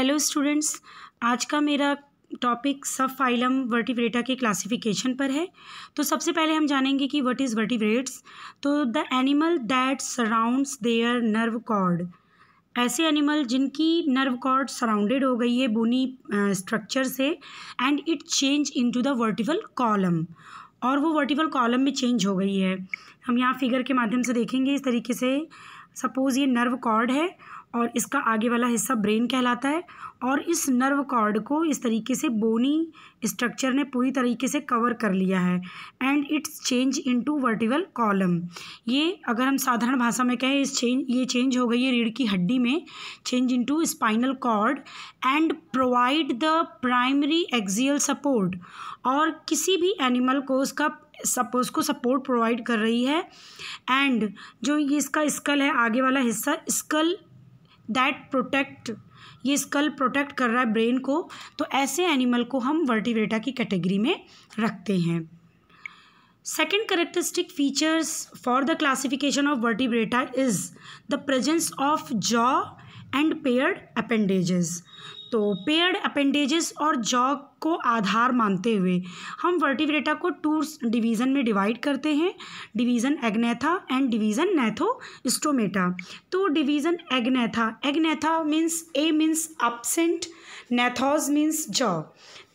hello students आज का मेरा टॉपिक सब फाइलम वर्टिवरेटा के क्लासिफिकेशन पर है तो सबसे पहले हम जानेंगे कि व्हाट इज़ वर्टिवरेट्स तो the animal that surrounds their nerve cord ऐसे एनिमल जिनकी नर्व कॉर्ड सराउंडेड हो गई है बोनी स्ट्रक्चर से and it change into the vertebral column और वो वर्टिवल कॉलम में चेंज हो गई है हम यहाँ फिगर के माध्यम से देखेंगे इस तरीके से सपोज़ ये नर्व कॉर्ड है और इसका आगे वाला हिस्सा ब्रेन कहलाता है और इस नर्व कॉर्ड को इस तरीके से बोनी स्ट्रक्चर ने पूरी तरीके से कवर कर लिया है and it's change into vertical column ये अगर हम साधारण भाषा में कहें इस चेंज ये चेंज हो गई है रीढ़ की हड्डी में change into spinal cord and provide the primary axial support और किसी भी एनिमल को उसका सपोज को सपोर्ट प्रोवाइड कर रही है एंड जो ये इसका स्कल है आगे वाला हिस्सा स्कल दैट प्रोटेक्ट ये स्कल प्रोटेक्ट कर रहा है ब्रेन को तो ऐसे एनिमल को हम वर्टिवेटा की कैटेगरी में रखते हैं second characteristic features for the classification of Vertebrata is the presence of jaw and paired appendages तो पेड़ अपेंडेजेस और जॉ को आधार मानते हुए हम वर्टिब्रेटा को टू डिवीज़न में डिवाइड करते हैं division Agnatha and division Gnathostomata तो division Agnatha Agnatha means a means absent gnathos means jaw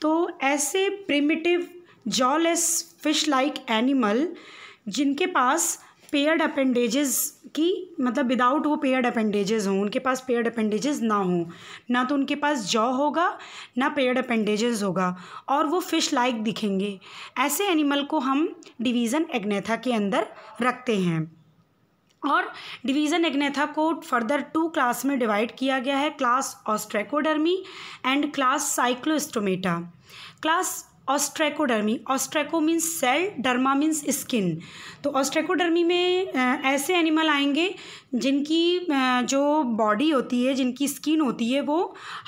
तो ऐसे primitive jawless fish like animal जिनके पास पेयर्ड अपेंडेजेस की मतलब विदाउट वो पेयर्ड अपेंडेजेस हों उनके पास पेयर्ड अपेंडेजेस ना हों ना तो उनके पास जॉ होगा ना पेयर्ड अपेंडेजेस होगा और वो फिश लाइक दिखेंगे ऐसे एनिमल को हम डिवीज़न एग्नेथा के अंदर रखते हैं और डिवीज़न एग्नेथा को फर्दर टू क्लास में डिवाइड किया गया है class Ostracodermi and class Cyclostomata class Ostracodermi ostraco means shell derma means skin तो ऑस्ट्रेकोडर्मी में ऐसे एनिमल आएंगे जिनकी जो बॉडी होती है जिनकी स्किन होती है वो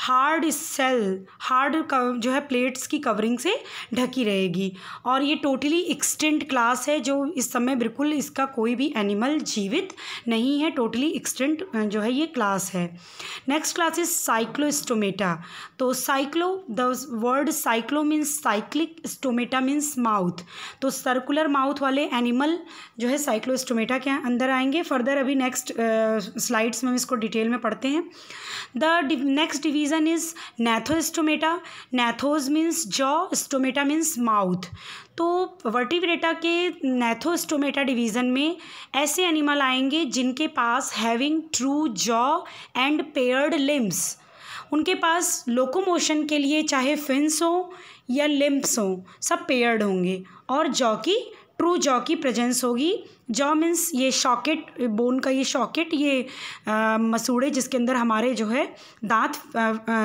हार्ड सेल हार्ड जो है प्लेट्स की कवरिंग से ढकी रहेगी और ये टोटली एक्सटेंट क्लास है जो इस समय बिल्कुल इसका कोई भी एनिमल जीवित नहीं है टोटली एक्सटेंट जो है ये क्लास है नेक्स्ट क्लास इज साइक्लोस्टोमेटा तो cyclo the word cyclo means cyclic stomata means mouth तो सर्कुलर माउथ वाले एनिमल जो है साइक्लोस्टोमेटा के अंदर आएंगे फर्दर अभी नेक्स्ट स्लाइड्स में हम इसको डिटेल में पढ़ते हैं the next division is Gnathostomata gnathos means jaw stomata means mouth तो वर्टिवरेटा के नैथोस्टोमेटा डिवीज़न में ऐसे एनिमल आएंगे जिनके पास having true jaw and paired limbs उनके पास लोकोमोशन के लिए चाहे फिन्स हो या लिम्प्स हों सब पेयर्ड होंगे और जॉ की ट्रू जॉ की प्रेजेंस होगी जॉ मीन्स ये शॉकेट बोन का ये शॉकेट ये आ, मसूड़े जिसके अंदर हमारे जो है दांत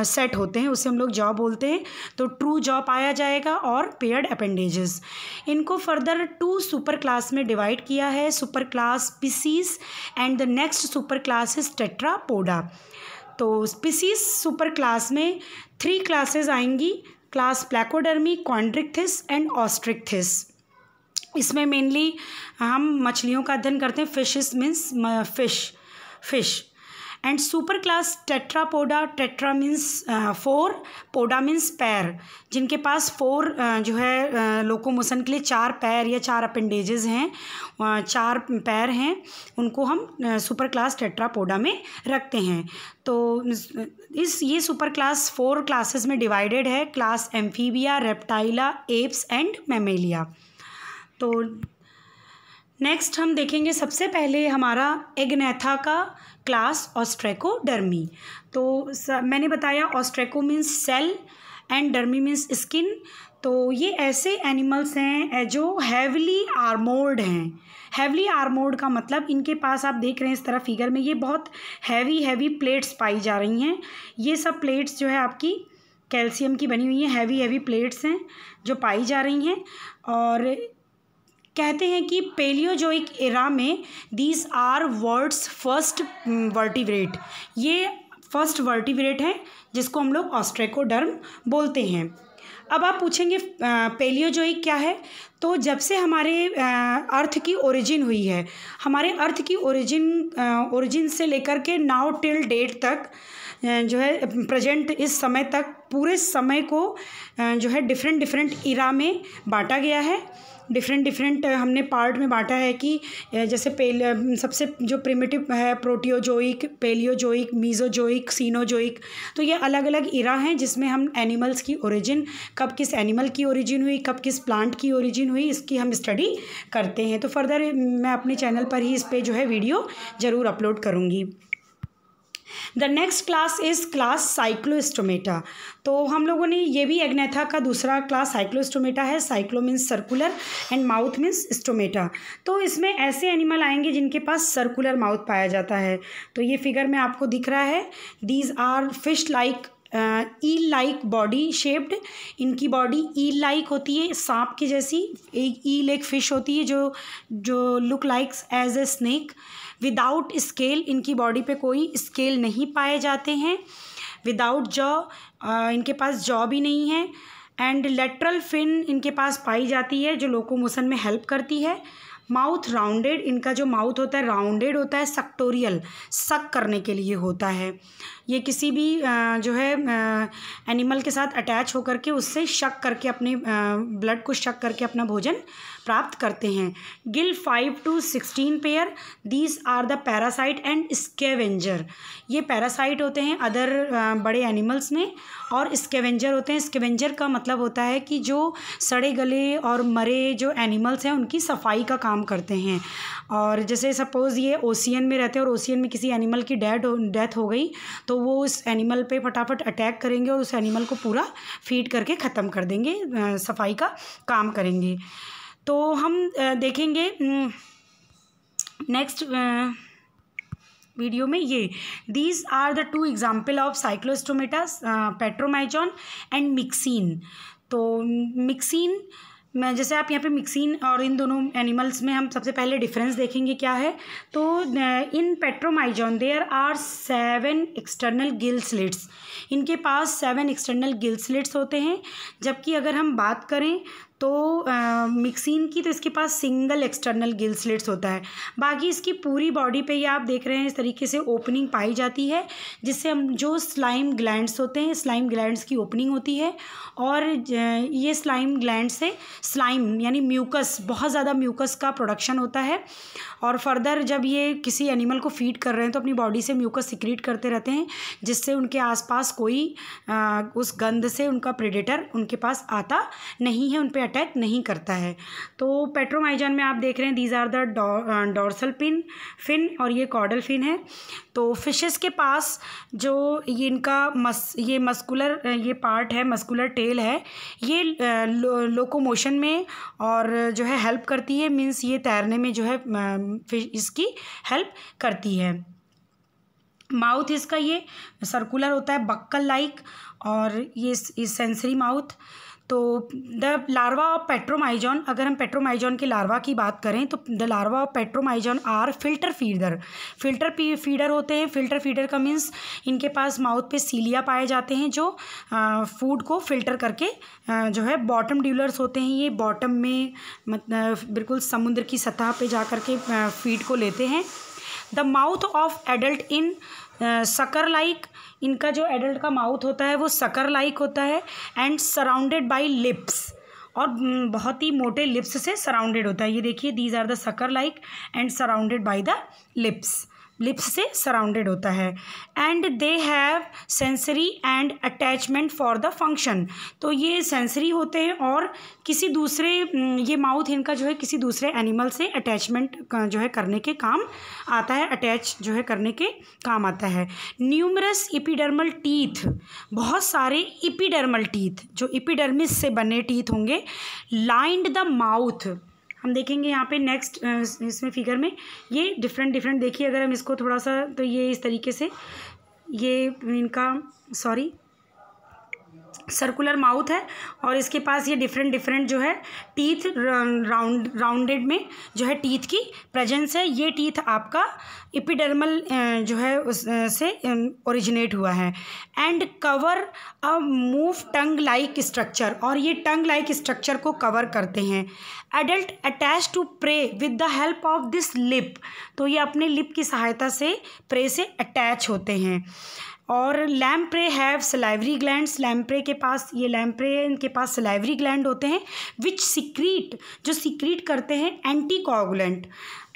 सेट होते हैं उसे हम लोग जॉ बोलते हैं तो ट्रू जॉ पाया जाएगा और पेयर्ड अपेंडेजेस इनको फर्दर टू सुपर क्लास में डिवाइड किया है super class Pisces and the next super class is Tetrapoda तो स्पीसीस सुपर क्लास में थ्री क्लासेस आएंगी class Placodermi Chondrichthyes and Osteichthyes इसमें मेनली हम मछलियों का अध्ययन करते हैं fishes means fish fish and super class Tetrapoda tetra means four poda means पैर जिनके पास फोर जो है लोकोमोशन के लिए चार पैर या चार अपेंडेजेज हैं चार पैर हैं उनको हम सुपर क्लास टेट्रापोडा में रखते हैं तो इस ये सुपर क्लास फोर क्लासेस में डिवाइडेड है class Amphibia Reptilia Aves and Mammalia तो नेक्स्ट हम देखेंगे सबसे पहले हमारा एगनेथा का क्लास ऑस्ट्रेको डर्मी तो मैंने बताया ostraco means shell and dermi means skin तो ये ऐसे एनिमल्स हैं जो हैवली आर्मोर्ड हैं हैवली आर्मोर्ड का मतलब इनके पास आप देख रहे हैं इस तरह फिगर में ये बहुत हैवी हैवी प्लेट्स पाई जा रही हैं ये सब प्लेट्स जो है आपकी कैल्शियम की बनी हुई हैं हैवी हैवी प्लेट्स हैं जो पाई जा रही हैं और कहते हैं कि पेलियोजोइक एरा में these are words first vertebrate ये फर्स्ट वर्टिवरेट है जिसको हम लोग ऑस्ट्रेकोडर्म बोलते हैं अब आप पूछेंगे पेलियोजोइक क्या है तो जब से हमारे अर्थ की ओरिजिन हुई है हमारे अर्थ की ओरिजिन ओरिजिन से लेकर के नाउ टिल डेट तक जो है प्रेजेंट इस समय तक पूरे समय को जो है डिफरेंट डिफरेंट इरा में बांटा गया है डिफरेंट डिफरेंट हमने पार्ट में बांटा है कि जैसे पेल सबसे जो प्रिमेटिव है प्रोटियोजोइक पेलियोजोइक मीजोजोइक सीनोजोइक तो ये अलग अलग इरा हैं जिसमें हम एनिमल्स की ओरिजिन कब किस एनिमल की ओरिजिन हुई कब किस प्लांट की ओरिजिन हुई इसकी हम स्टडी करते हैं तो फर्दर मैं अपने चैनल पर ही इस पर जो है वीडियो ज़रूर अपलोड करूँगी the next class is class Cyclostomata तो हम लोगों ने ये भी एग्नेथा का दूसरा क्लास साइक्लोस्टोमेटा है cyclo means circular and mouth means stomata तो इसमें ऐसे एनिमल आएंगे जिनके पास सर्कुलर माउथ पाया जाता है तो ये फिगर में आपको दिख रहा है these are fish like eel like body shaped इनकी बॉडी ई लाइक होती है सांप के जैसी एक ई लेक फिश होती है जो जो look likes as a snake without scale इनकी बॉडी पे कोई स्केल नहीं पाए जाते हैं विदाउट जॉ इनके पास जॉ भी नहीं है एंड लेटरल फिन इनके पास पाई जाती है जो लोकोमोशन में हेल्प करती है माउथ राउंडेड इनका जो माउथ होता है राउंडेड होता है सक्टोरियल सक करने के लिए होता है ये किसी भी जो है एनिमल के साथ अटैच होकर के उससे शक करके अपने ब्लड को शक करके अपना भोजन प्राप्त करते हैं gill five to sixteen pair these are the parasite and scavenger ये पैरासाइट होते हैं अदर बड़े एनिमल्स में और स्केवेंजर होते हैं स्केवेंजर का मतलब होता है कि जो सड़े गले और मरे जो एनिमल्स हैं उनकी सफाई का काम करते हैं और जैसे सपोज़ ये ओशियन में रहते हैं और ओशियन में किसी एनिमल की डेड डेथ हो गई तो वो उस एनिमल पे फटाफट अटैक करेंगे और उस एनिमल को पूरा फीड करके ख़त्म कर देंगे सफाई का काम करेंगे तो हम देखेंगे नेक्स्ट वीडियो में ये these are the two example of Cyclostomata Petromyzon and Myxine तो मिक्सिन मैं जैसे आप यहाँ पे मिक्सिन और इन दोनों एनिमल्स में हम सबसे पहले डिफरेंस देखेंगे क्या है तो इन Petromyzon there are seven external gill slits इनके पास सेवन एक्सटर्नल गिल स्लिट्स होते हैं जबकि अगर हम बात करें तो मिक्सिन की तो इसके पास सिंगल एक्सटर्नल गिल स्लिट्स होता है बाकी इसकी पूरी बॉडी पे ये आप देख रहे हैं इस तरीके से ओपनिंग पाई जाती है जिससे हम जो स्लाइम ग्लैंड्स होते हैं स्लाइम ग्लैंड्स की ओपनिंग होती है और ये स्लाइम ग्लैंड से स्लाइम यानी म्यूकस बहुत ज़्यादा म्यूकस का प्रोडक्शन होता है और फर्दर जब ये किसी एनिमल को फीड कर रहे हैं तो अपनी बॉडी से म्यूकस सिक्रीट करते रहते हैं जिससे उनके आसपास कोई आ, उस गंध से उनका प्रेडेटर उनके पास आता नहीं है उन पर अटैक नहीं करता है तो पेट्रोमाइजन में आप देख रहे हैं these are the dorsal pin fin और ये कॉडल फिन है तो फिशेस के पास जो ये इनका मस ये मस्कुलर uh, ये पार्ट है मस्कुलर टेल है ये लो, uh, लोकोमोशन में और जो है हेल्प करती है मीन्स ये तैरने में जो है फिश इसकी हेल्प करती है माउथ इसका ये सर्कुलर होता है बक्कल लाइक और ये, ये सेंसरी माउथ तो द लार्वा ऑफ पेट्रोमाइजॉन अगर हम पेट्रोमाइजॉन के लार्वा की बात करें तो the larva of Petromyzon are filter feeder filter feeder होते हैं फिल्टर फीडर का मीन्स इनके पास माउथ पे सीलिया पाए जाते हैं जो फूड को फिल्टर करके आ, जो है बॉटम ड्यूलर्स होते हैं ये बॉटम में मतलब बिल्कुल समुद्र की सतह पे जा के फीड को लेते हैं the mouth of adult in sucker like इनका जो एडल्ट का माउथ होता है वो सकर लाइक होता है एंड सराउंडेड बाई लिप्स और हम्म, बहुत ही मोटे लिप्स से सराउंडेड होता है ये देखिए these are the sucker like and surrounded by the lips lips से सराउंडेड होता है and they have sensory and attachment for the function तो ये सेंसरी होते हैं और किसी दूसरे हम्म, ये माउथ इनका जो है किसी दूसरे एनिमल से अटैचमेंट जो है करने के काम आता है अटैच जो है करने के काम आता है न्यूमरस इपीडर्मल टीथ बहुत सारे इपीडर्मल टीथ जो इपीडर्मिस से बने टीथ होंगे लाइंड द माउथ हम देखेंगे यहाँ पे नेक्स्ट इसमें फिगर में ये डिफरेंट डिफरेंट देखिए अगर हम इसको थोड़ा सा तो ये इस तरीके से ये इनका सॉरी सर्कुलर माउथ है और इसके पास ये डिफरेंट डिफरेंट जो है टीथ राउंड राउंडेड में जो है टीथ की प्रेजेंस है ये टीथ आपका इपिडर्मल जो है उस से ओरिजिनेट हुआ है and cover a move tongue like structure और ये टंग लाइक स्ट्रक्चर को कवर करते हैं adult attach to prey with the help of this lip तो ये अपने लिप की सहायता से प्रे से अटैच होते हैं और lamprey have salivary gland lamprey के पास ये लैम्प्रे इनके पास सलाइवरी ग्लैंड होते हैं विच सिक्रीट जो सिक्रीट करते हैं एंटी कॉगुलेंट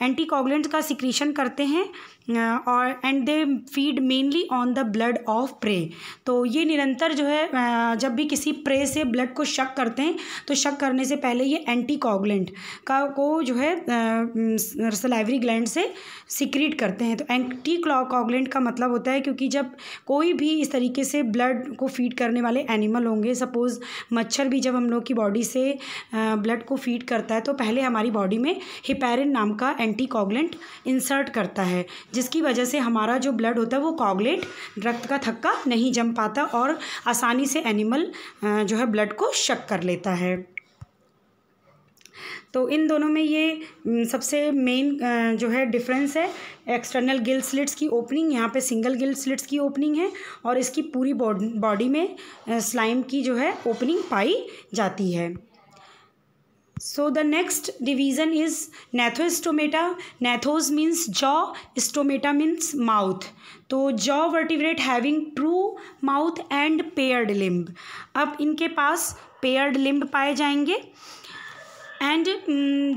एंटीकोगुलेंट्स का सिक्रीशन करते हैं और and they feed mainly on the blood of prey तो ये निरंतर जो है जब भी किसी प्रे से ब्लड को शक करते हैं तो शक करने से पहले ये एंटीकोगुलेंट का को जो है सलाइवरी ग्लैंड से सिक्रीट करते हैं तो एंटी कोगुलेंट का मतलब होता है क्योंकि जब कोई भी इस तरीके से ब्लड को फीड करने वाले एनिमल होंगे सपोज़ मच्छर भी जब हम लोग की बॉडी से ब्लड को फीड करता है तो पहले हमारी बॉडी में हिपैरिन नाम का एंटीकॉगलेंट इंसर्ट करता है जिसकी वजह से हमारा जो ब्लड होता है वो कॉगलेट रक्त का थक्का नहीं जम पाता और आसानी से एनिमल जो है ब्लड को शक कर लेता है तो इन दोनों में ये सबसे मेन जो है डिफरेंस है एक्सटर्नल गिल स्लिट्स की ओपनिंग यहाँ पे सिंगल गिल स्लिट्स की ओपनिंग है और इसकी पूरी बॉडी में स्लाइम की जो है ओपनिंग पाई जाती है so the next division is Gnathostomata gnathos means jaw stomata means mouth तो jaw vertebrate having true mouth and paired limb अब इनके पास पेयर्ड लिम्ब पाए जाएंगे and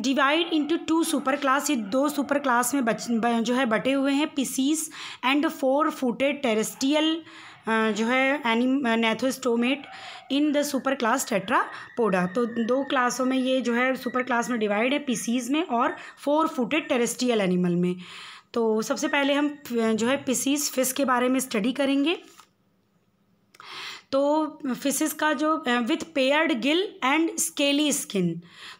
divide into two super class ये दो सुपर क्लास में बच जो है बटे हुए हैं Pisces and four footed terrestrial जो है एनिम gnathostomate in the super class Tetrapoda तो दो क्लासों में ये जो है सुपर क्लास में डिवाइड है पीसीज में और फोर फुटेड टेरेस्ट्रियल एनिमल में तो सबसे पहले हम जो है पिसीज फिश के बारे में स्टडी करेंगे तो फिशेस का जो with paired gill and scaly skin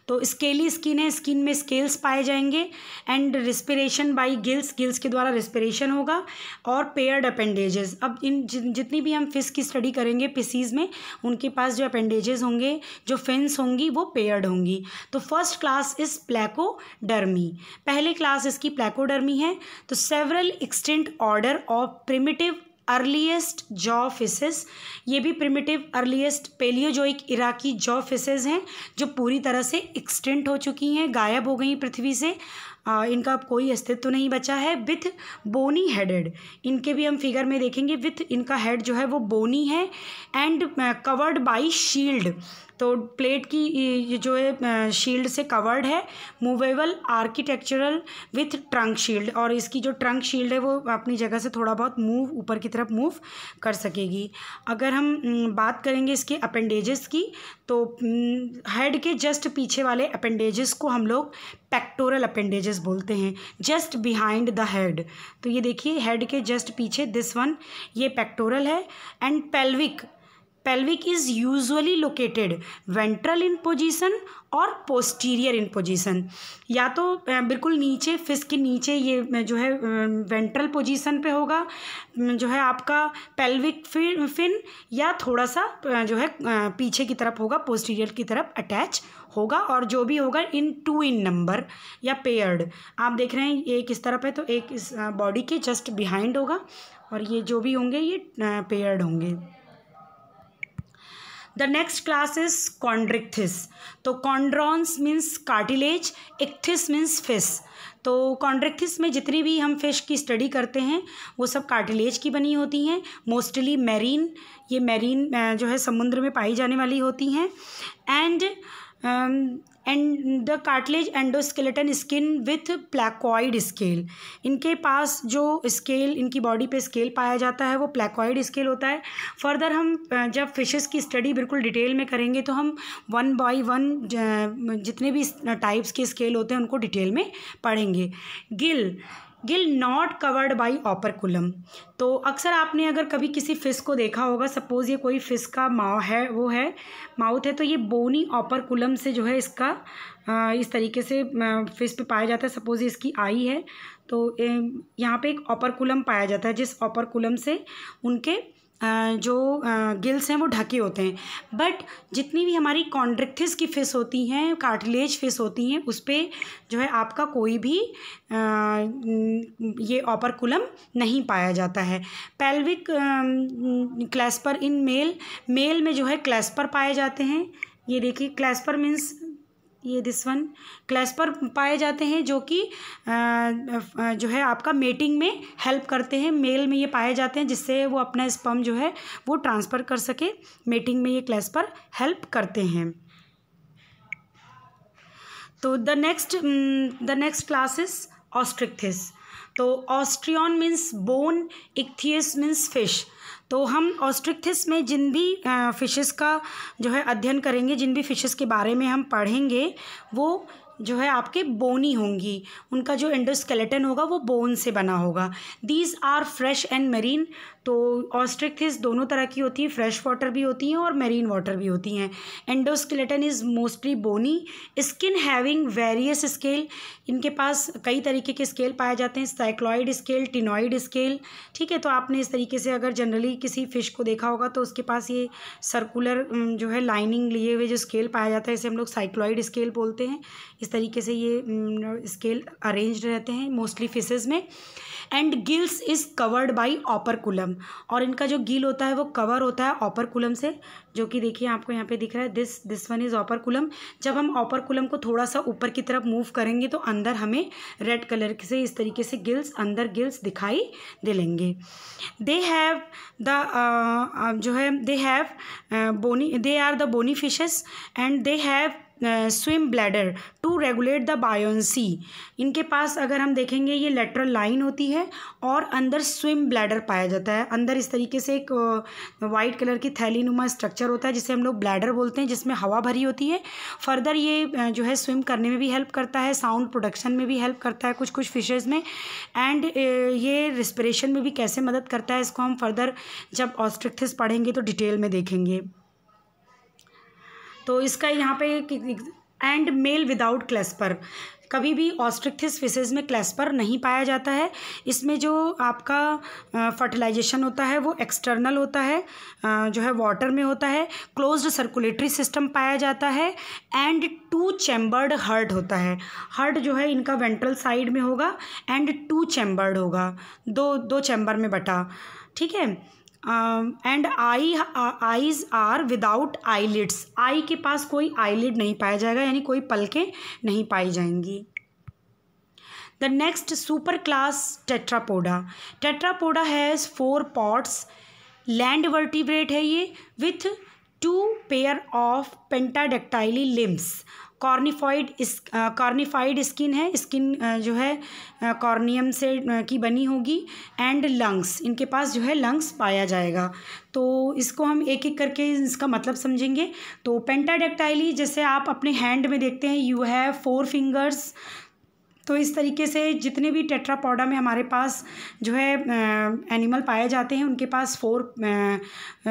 तो स्केली स्किन है स्किन में स्केल्स पाए जाएंगे and respiration by gills gills के द्वारा रिस्पिरेशन होगा और पेयर्ड अपेंडेजेस अब इन जितनी भी हम फिश की स्टडी करेंगे फिसीज में उनके पास जो अपेंडेजेस होंगे जो फिन्स होंगी वो पेयर्ड होंगी तो फर्स्ट क्लास इस प्लैकोडर्मी पहले क्लास इसकी प्लेकोडर्मी है तो several extent order of primitive earliest jaw fishes ये भी प्रिमिटिव अर्लीस्ट पेलियोजोइक इराकी जॉ फिसेस हैं जो पूरी तरह से एक्सटेंट हो चुकी हैं गायब हो गई पृथ्वी से आ, इनका अब कोई अस्तित्व नहीं बचा है विथ बोनी हेडेड इनके भी हम फिगर में देखेंगे विथ इनका हेड जो है वो बोनी है एंड कवर्ड बाई शील्ड तो प्लेट की ये जो है शील्ड से कवर्ड है movable architectural with trunk shield और इसकी जो ट्रंक शील्ड है वो अपनी जगह से थोड़ा बहुत मूव ऊपर की तरफ मूव कर सकेगी अगर हम बात करेंगे इसके अपेंडेजेस की तो हेड के जस्ट पीछे वाले अपेंडेजेस को हम लोग पेक्टोरल अपेंडेजेस बोलते हैं जस्ट बिहाइंड द हेड तो ये देखिए हेड के जस्ट पीछे दिस वन ये पेक्टोरल है and pelvic pelvic is usually located ventral in position और पोस्टीरियर इन पोजिशन या तो बिल्कुल नीचे फिस के नीचे ये जो है वेंट्रल पोजिशन पे होगा जो है आपका पेल्विक फिन या थोड़ा सा जो है पीछे की तरफ होगा पोस्टीरियर की तरफ अटैच होगा और जो भी होगा इन टू इन नंबर या पेयर्ड आप देख रहे हैं एक इस तरफ है तो एक इस बॉडी के जस्ट बिहाइंड होगा और ये जो भी होंगे ये पेयर्ड होंगे the next class is Chondrichthyes तो chondros means cartilage ichthys means fish तो कॉन्ड्रिक्थिस में जितनी भी हम फिश की स्टडी करते हैं वो सब कार्टिलेज की बनी होती हैं मोस्टली मैरीन ये मैरीन जो है समुद्र में पाई जाने वाली होती हैं and and the cartilage endoskeleton skin with placoid scale इनके पास जो स्केल इनकी बॉडी पे स्केल पाया जाता है वो प्लेकॉइड स्केल होता है फर्दर हम uh, जब फिशेस की स्टडी बिल्कुल डिटेल में करेंगे तो हम वन बाय वन जितने भी टाइप्स के स्केल होते हैं उनको डिटेल में पढ़ेंगे gill gill not covered by operculum तो अक्सर आपने अगर कभी किसी फ़िश को देखा होगा सपोज़ ये कोई फ़िश का माउ है वो है माउथ है तो ये बोनी ऑपरकुलम से जो है इसका इस तरीके से फिश पे पाया जाता है सपोज़ इसकी आई है तो यहाँ पे एक ऑपरकुलम पाया जाता है जिस ऑपरकुलम से उनके जो गिल्स हैं वो ढके होते हैं बट जितनी भी हमारी कॉन्ड्रिक्थिस की फिस होती हैं कार्टिलेज फिस होती हैं उस पर जो है आपका कोई भी ये ऑपरकुलम नहीं पाया जाता है pelvic clasper in male male में जो है क्लैस्पर पाए जाते हैं ये देखिए क्लैस्पर मीन्स ये दिस वन क्लैश पर पाए जाते हैं जो कि जो है आपका मेटिंग में हेल्प करते हैं मेल में ये पाए जाते हैं जिससे वो अपना स्पम जो है वो ट्रांसफ़र कर सके मेटिंग में ये क्लैस पर हेल्प करते हैं तो the next the next classes Osteichthyes तो osteon means bone ichthyes means fish तो हम ऑस्ट्रिक्थिस में जिन भी फिशेस का जो है अध्ययन करेंगे जिन भी फिशेस के बारे में हम पढ़ेंगे वो जो है आपके बोनी होंगी उनका जो इंडोस्केलेटन होगा वो बोन से बना होगा these are fresh and marine तो ऑस्ट्रिकथिस दोनों तरह की होती हैं फ्रेश वाटर भी होती हैं और मेरीन वाटर भी होती हैं endoskeleton is mostly bony skin having various scale इनके पास कई तरीके के स्केल पाए जाते हैं साइक्लॉइड स्केल टिनॉइड स्केल ठीक है तो आपने इस तरीके से अगर जनरली किसी फ़िश को देखा होगा तो उसके पास ये सर्कुलर जो है लाइनिंग लिए हुए जो स्केल पाया जाता है इसे हम लोग साइक्लॉइड स्केल बोलते हैं इस तरीके से ये स्केल अरेंज रहते हैं मोस्टली फिशेज़ में and gills is covered by operculum और इनका जो गिल होता है वो कवर होता है ऑपरकुलम से जो कि देखिए आपको यहाँ पे दिख रहा है this this one is operculum जब हम ऑपरकुलम को थोड़ा सा ऊपर की तरफ मूव करेंगे तो अंदर हमें रेड कलर से इस तरीके से गिल्स अंदर गिल्स दिखाई दे लेंगे दे हैव द जो है they have bony they are the bony fishes and they have swim bladder to regulate the buoyancy इनके पास अगर हम देखेंगे ये लेटरल लाइन होती है और अंदर स्विम ब्लैडर पाया जाता है अंदर इस तरीके से एक वाइट कलर की थैली नुमा स्ट्रक्चर होता है जिसे हम लोग ब्लैडर बोलते हैं जिसमें हवा भरी होती है फर्दर ये जो है स्विम करने में भी हेल्प करता है साउंड प्रोडक्शन में भी हेल्प करता है कुछ कुछ फिशेज़ में एंड ये रिस्परेशन में भी कैसे मदद करता है इसको हम फर्दर जब ऑस्ट्रिक्थिस पढ़ेंगे तो डिटेल में देखेंगे तो इसका यहाँ पे एंड मेल विदाउट क्लेस्पर कभी भी ऑस्ट्रिक्थिस फिशेज में क्लेस्पर नहीं पाया जाता है इसमें जो आपका फर्टिलाइजेशन होता है वो एक्सटर्नल होता है जो है वाटर में होता है क्लोज्ड सर्कुलेटरी सिस्टम पाया जाता है एंड टू चैम्बर्ड हर्ट होता है हर्ट जो है इनका वेंट्रल साइड में होगा एंड टू चैम्बर्ड होगा दो दो चैम्बर में बटा ठीक है and eye eyes are without eyelids eye के पास कोई आईलिड नहीं पाया जाएगा यानी कोई पलकें नहीं पाई जाएंगी the next super class Tetrapoda Tetrapoda has four pots land vertebrate है ये with two pair of pentadactyly limbs cornified इस कॉर्निफाइड स्किन है स्किन जो है कॉर्नियम से की बनी होगी एंड लंग्स इनके पास जो है लंग्स पाया जाएगा तो इसको हम एक एक करके इसका मतलब समझेंगे तो पेंटाडेक्टाइली जैसे आप अपने हैंड में देखते हैं यू हैव फोर फिंगर्स तो इस तरीके से जितने भी टेट्रापोडा में हमारे पास जो है एनिमल पाए जाते हैं उनके पास फोर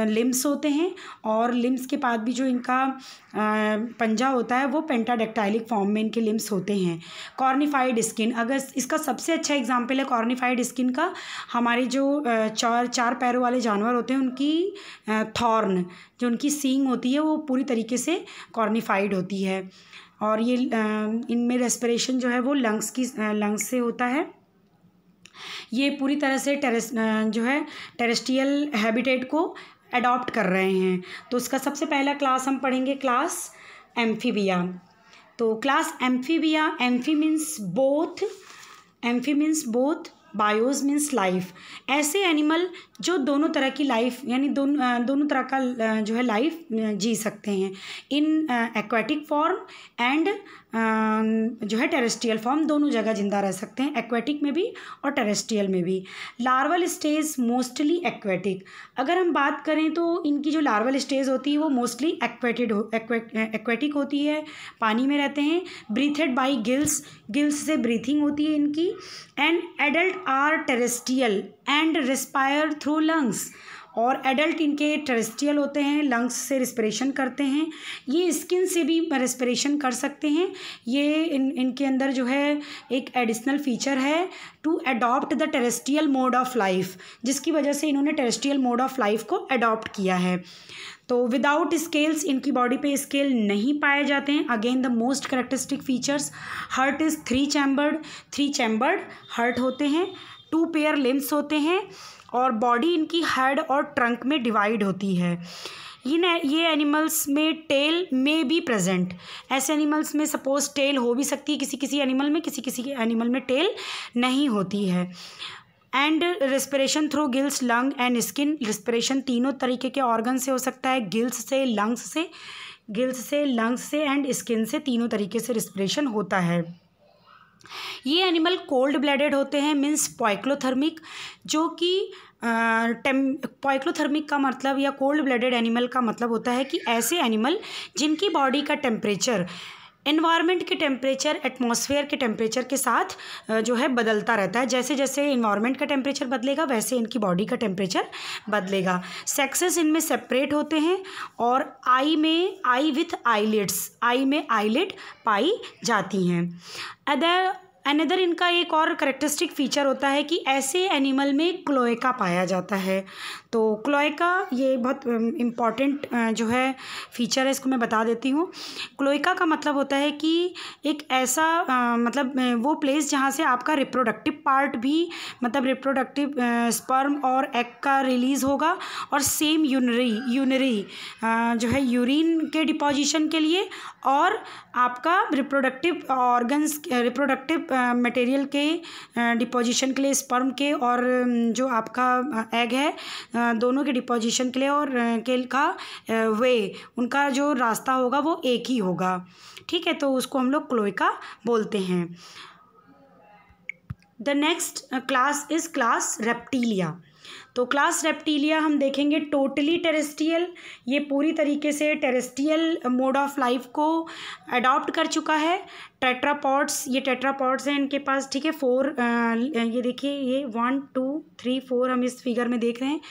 लिम्स होते हैं और लिम्स के बाद भी जो इनका पंजा होता है वो पेंटाडेक्टाइलिक फॉर्म में इनके लिम्स होते हैं कॉर्निफाइड स्किन अगर इसका सबसे अच्छा एग्जाम्पल है कॉर्निफाइड स्किन का हमारे जो चार चार पैरों वाले जानवर होते हैं उनकी थॉर्न जो उनकी सींग होती है वो पूरी तरीके से कॉर्निफाइड होती है और ये इनमें रेस्पिरेशन जो है वो लंग्स की लंग्स से होता है ये पूरी तरह से टेरेस जो है टेरेस्ट्रियल हैबिटेट को अडॉप्ट कर रहे हैं तो उसका सबसे पहला क्लास हम पढ़ेंगे क्लास एम्फीबिया तो class Amphibia amphi means both amphi means both bios means life ऐसे एनिमल जो दोनों तरह की लाइफ यानी दोनों दोनों तरह का जो है लाइफ जी सकते हैं इन एक्वाटिक फॉर्म एंड जो है टेरेस्ट्रियल फॉर्म दोनों जगह ज़िंदा रह सकते हैं एक्वेटिक में भी और टेरेस्ट्रियल में भी लार्वल स्टेज मोस्टली एक्वेटिक अगर हम बात करें तो इनकी जो लार्वल स्टेज होती है वो मोस्टली एक्वेटेड एक्वेटिक होती है पानी में रहते हैं ब्रीथेड बाई गिल्स गिल्स से ब्रीथिंग होती है इनकी and adult are terrestrial and respire through lungs और एडल्ट इनके टेरेस्ट्रियल होते हैं लंग्स से रिस्परेशन करते हैं ये स्किन से भी रिस्परेशन कर सकते हैं ये इन इनके अंदर जो है एक एडिशनल फीचर है to adopt the terrestrial mode of life जिसकी वजह से इन्होंने टेरेस्ट्रियल मोड ऑफ लाइफ को अडॉप्ट किया है तो विदाउट स्केल्स इनकी बॉडी पे स्केल नहीं पाए जाते हैं again the most characteristic features heart is three chambered three chambered heart होते हैं टू पेयर लिम्स होते हैं और बॉडी इनकी हेड और ट्रंक में डिवाइड होती है इन ये एनिमल्स में टेल में भी प्रेजेंट ऐसे एनिमल्स में सपोज टेल हो भी सकती है किसी किसी एनिमल में किसी किसी एनिमल में टेल नहीं होती है and respiration through gills lung and skin respiration तीनों तरीके के ऑर्गन से हो सकता है गिल्स से लंग्स से गिल्स से लंग्स से एंड स्किन से तीनों तरीके से रेस्पिरेशन होता है ये एनिमल कोल्ड ब्लडेड होते हैं मीन्स पॉइक्लोथर्मिक जो कि टेम पॉइक्लोथर्मिक का मतलब या कोल्ड ब्लडेड एनिमल का मतलब होता है कि ऐसे एनिमल जिनकी बॉडी का टेम्परेचर इन्वायरमेंट के टेम्परेचर एटमॉस्फेयर के टेम्परेचर के साथ जो है बदलता रहता है जैसे जैसे इन्वायरमेंट का टेम्परेचर बदलेगा वैसे इनकी बॉडी का टेम्परेचर बदलेगा सेक्सेस इनमें सेपरेट होते हैं और आई में आई विथ आईलेट्स आई में आईलेट पाई जाती हैं अदर अनदर इनका एक और करेक्टरिस्टिक फीचर होता है कि ऐसे एनिमल में क्लोएका पाया जाता है तो क्लोए का ये बहुत इम्पॉर्टेंट जो है फीचर है इसको मैं बता देती हूँ क्लोइका का मतलब होता है कि एक ऐसा मतलब वो प्लेस जहाँ से आपका रिप्रोडक्टिव पार्ट भी मतलब रिप्रोडक्टिव स्पर्म और एग का रिलीज़ होगा और सेम यूनरी यूनरी जो है यूरिन के डिपोजिशन के लिए और आपका रिप्रोडक्टिव ऑर्गन्स रिप्रोडक्टिव मटेरियल के डिपोजिशन के लिए स्पर्म के और जो आपका एग है दोनों के डिपोजिशन के लिए और के का वे उनका जो रास्ता होगा वो एक ही होगा ठीक है तो उसको हम लोग क्लोइका बोलते हैं the next class is class Reptilia तो क्लास रेप्टीलिया हम देखेंगे टोटली टेरेस्ट्रियल ये पूरी तरीके से टेरेस्ट्रियल मोड ऑफ लाइफ को अडॉप्ट कर चुका है टेट्रापॉड्स ये टेट्रापॉड्स हैं इनके पास ठीक है फोर ये देखिए ये वन टू थ्री फोर हम इस फिगर में देख रहे हैं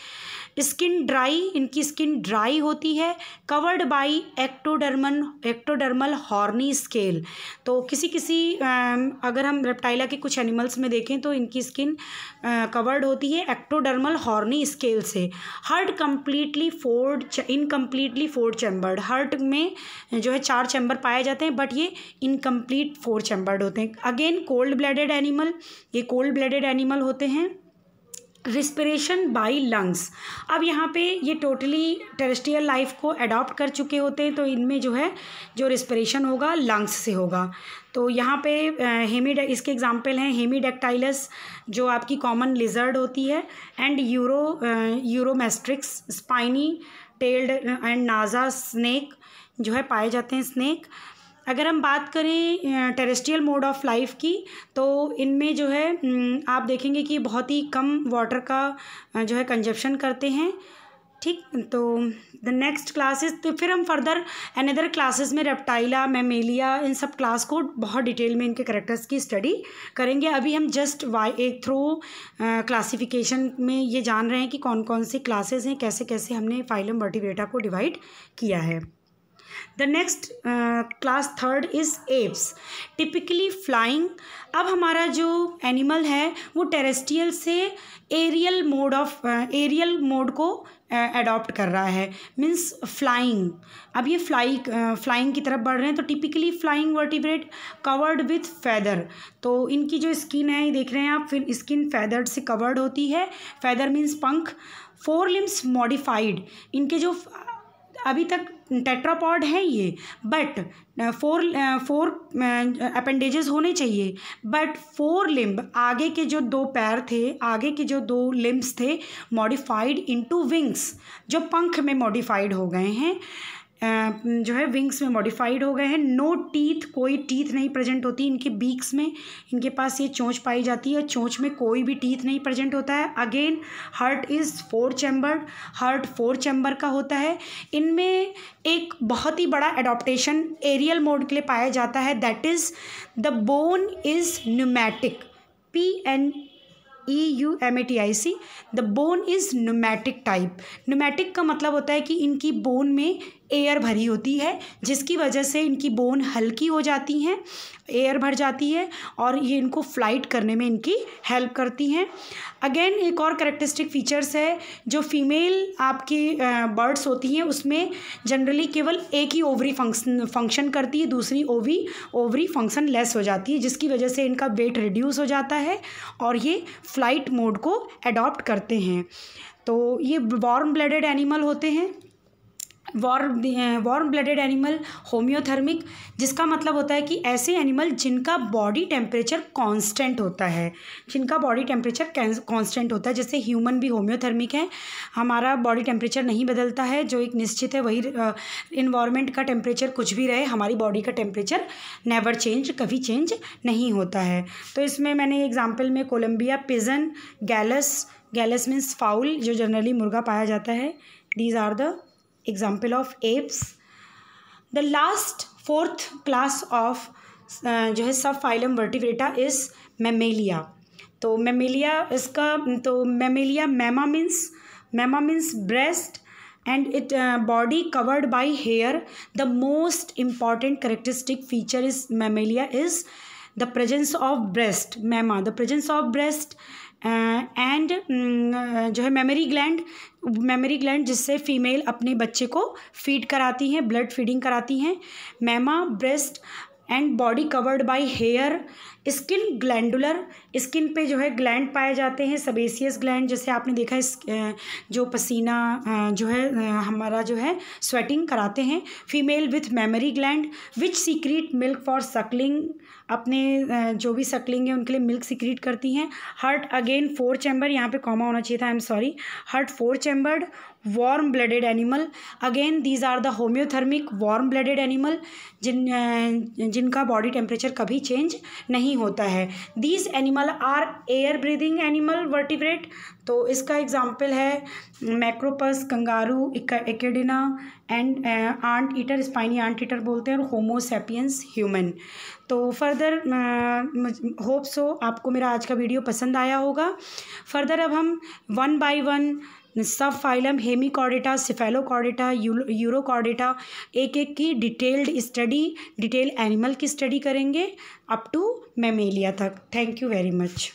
स्किन ड्राई इनकी स्किन ड्राई होती है covered by ectoderm ectodermal horny scale तो किसी किसी अगर हम रेप्टाइला के कुछ एनिमल्स में देखें तो इनकी स्किन कवर्ड होती है एक्टोडर्मल हॉर्नी स्केल से heart completely four incompletely four chambered heart में जो है चार चैम्बर पाए जाते हैं बट ये इनकम्प्लीट फोर चैम्बर्ड होते हैं अगेन कोल्ड ब्लडेड एनिमल ये कोल्ड ब्लडेड एनिमल होते हैं रिस्पिरेशन बाई लंग्स अब यहाँ पे ये टोटली टेरेस्ट्रियल लाइफ को अडॉप्ट कर चुके होते हैं तो इनमें जो है जो रिस्पिरेशन होगा लंग्स से होगा तो यहाँ पे हेमी इसके एग्जाम्पल हैं हेमीडेक्टाइलस जो आपकी कॉमन लिजर्ड होती है and Uro Uromastix spiny tailed and Naja snake जो है पाए जाते हैं स्नैक अगर हम बात करें टेरेस्ट्रियल मोड ऑफ लाइफ की तो इनमें जो है आप देखेंगे कि बहुत ही कम वाटर का जो है कंजप्शन करते हैं ठीक तो द नेक्स्ट क्लासेस तो फिर हम फर्दर अनदर क्लासेस में रेप्टाइला मेमेलिया इन सब क्लास को बहुत डिटेल में इनके करेक्टर्स की स्टडी करेंगे अभी हम जस्ट वाई एक थ्रू क्लासिफिकेशन में ये जान रहे हैं कि कौन कौन सी क्लासेस हैं कैसे कैसे हमने फाइलम बर्टिवेटा को डिवाइड किया है the next class third is Aves typically flying अब हमारा जो एनिमल है वो टेरेस्ट्रियल से aerial mode of aerial mode को एडॉप्ट uh, कर रहा है मीन्स फ्लाइंग अब ये फ्लाई फ्लाइंग uh, की तरफ बढ़ रहे हैं तो typically flying vertebrate covered with feather तो इनकी जो स्किन है ये देख रहे हैं आप फिर स्किन फैदर से कवर्ड होती है फैदर मीन्स पंख फोर लिम्स मॉडिफाइड इनके जो अभी तक टेट्रापॉड हैं ये बट फोर फोर अपेंडेजेस होने चाहिए बट फोर लिम्ब आगे के जो दो पैर थे आगे के जो दो लिम्ब्स थे मॉडिफाइड इनटू विंग्स जो पंख में मॉडिफाइड हो गए हैं जो है विंग्स में मॉडिफाइड हो गए हैं नो टीथ कोई टीथ नहीं प्रेजेंट होती इनके बीक्स में इनके पास ये चोंच पाई जाती है चोंच में कोई भी टीथ नहीं प्रेजेंट होता है again heart is four chambered heart four chamber का होता है इनमें एक बहुत ही बड़ा एडोप्टेशन एरियल मोड के लिए पाया जाता है that is the bone is pneumatic P N E U M A T I C the bone is pneumatic type pneumatic का मतलब होता है कि इनकी बोन में एयर भरी होती है जिसकी वजह से इनकी बोन हल्की हो जाती हैं एयर भर जाती है और ये इनको फ्लाइट करने में इनकी हेल्प करती हैं अगेन एक और करेक्टरिस्टिक फीचर्स है जो फीमेल आपकी बर्ड्स होती हैं उसमें जनरली केवल एक ही ओवरी फंक्शन फंक्शन करती है दूसरी ओवी ओवरी फंक्शन लेस हो जाती है जिसकी वजह से इनका वेट रिड्यूस हो जाता है और ये फ्लाइट मोड को एडॉप्ट करते हैं तो ये वार्म ब्लडेड एनिमल होते हैं warm warm blooded animal homeothermic जिसका मतलब होता है कि ऐसे एनिमल जिनका बॉडी टेम्परेचर कांस्टेंट होता है जिनका बॉडी टेम्परेचर कांस्टेंट होता है जैसे ह्यूमन भी होम्योथर्मिक है हमारा बॉडी टेम्परेचर नहीं बदलता है जो एक निश्चित है वही इन्वायरमेंट का टेम्परेचर कुछ भी रहे हमारी बॉडी का टेम्परेचर नेवर चेंज कभी चेंज नहीं होता है तो इसमें मैंने एग्जाम्पल में Columbia pigeon Gallus Gallus means fowl जो जनरली मुर्गा पाया जाता है these are the example of apes the last fourth class of uh, जो है सब फाइलम वर्टिवेटा इज मेमेलिया तो मेमेलिया इसका तो mammalia mamma means mamma means breast and it body covered by hair the most important characteristic feature is mammalia is the presence of breast mamma the presence of breast and mm, जो है mammary gland mammary gland जिससे female अपने बच्चे को feed कराती हैं blood feeding कराती हैं mamma breast and body covered by hair skin glandular skin पे जो है ग्लैंड पाए जाते हैं सबेसियस ग्लैंड जैसे आपने देखा है जो पसीना जो है हमारा जो है स्वेटिंग कराते हैं female with mammary gland which secrete milk for suckling अपने जो भी सकलिंग है उनके लिए मिल्क सीक्रेट करती हैं हर्ट अगेन फोर चैम्बर यहाँ पे कॉमा होना चाहिए था I am sorry heart four chambered warm blooded animal again these are the homeothermic warm blooded animal जिन जिनका बॉडी टेम्परेचर कभी चेंज नहीं होता है these animal animal are air breathing animal vertebrate तो इसका एग्जाम्पल है Macropus kangaroo echidna and anteater spiny anteater बोलते हैं और होमोसेपियंस ह्यूमन तो फर्दर होप सो आपको मेरा आज का वीडियो पसंद आया होगा फर्दर अब हम one by one subphylum Hemichordata Cephalochordata Urochordata एक एक की डिटेल्ड स्टडी डिटेल एनिमल की स्टडी करेंगे अप टू मेमेलिया तक थैंक यू वेरी मच